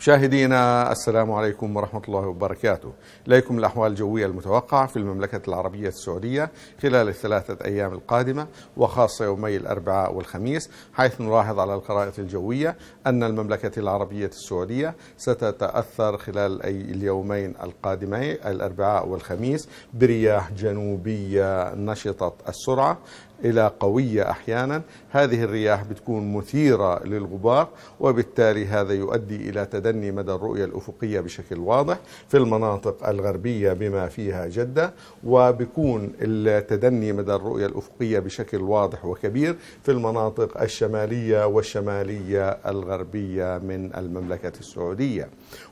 مشاهدينا السلام عليكم ورحمة الله وبركاته إليكم الأحوال الجوية المتوقعة في المملكة العربية السعودية خلال الثلاثة أيام القادمة وخاصة يومي الأربعاء والخميس حيث نلاحظ على الخرائط الجوية أن المملكة العربية السعودية ستتأثر خلال اليومين القادمين الأربعاء والخميس برياح جنوبية نشطة السرعة إلى قوية أحيانا هذه الرياح بتكون مثيرة للغبار وبالتالي هذا يؤدي إلى تدني مدى الرؤية الأفقية بشكل واضح في المناطق الغربية بما فيها جدة وبكون التدني مدى الرؤية الأفقية بشكل واضح وكبير في المناطق الشمالية والشمالية الغربية من المملكة السعودية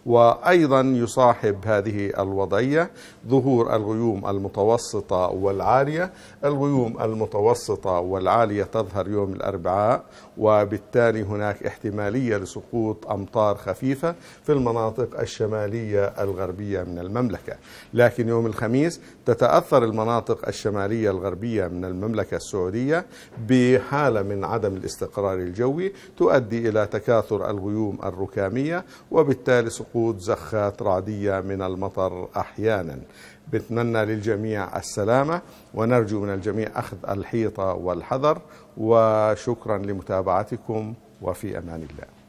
وأيضا يصاحب هذه الوضعية ظهور الغيوم المتوسطة والعالية الغيوم المتوسطة المتوسطة والعالية تظهر يوم الأربعاء وبالتالي هناك احتمالية لسقوط أمطار خفيفة في المناطق الشمالية الغربية من المملكة لكن يوم الخميس تتأثر المناطق الشمالية الغربية من المملكة السعودية بحالة من عدم الاستقرار الجوي تؤدي إلى تكاثر الغيوم الركامية وبالتالي سقوط زخات رعدية من المطر أحيانا بتمنى للجميع السلامة ونرجو من الجميع أخذ الحيطة الوسيطة والحذر وشكرا لمتابعتكم وفي أمان الله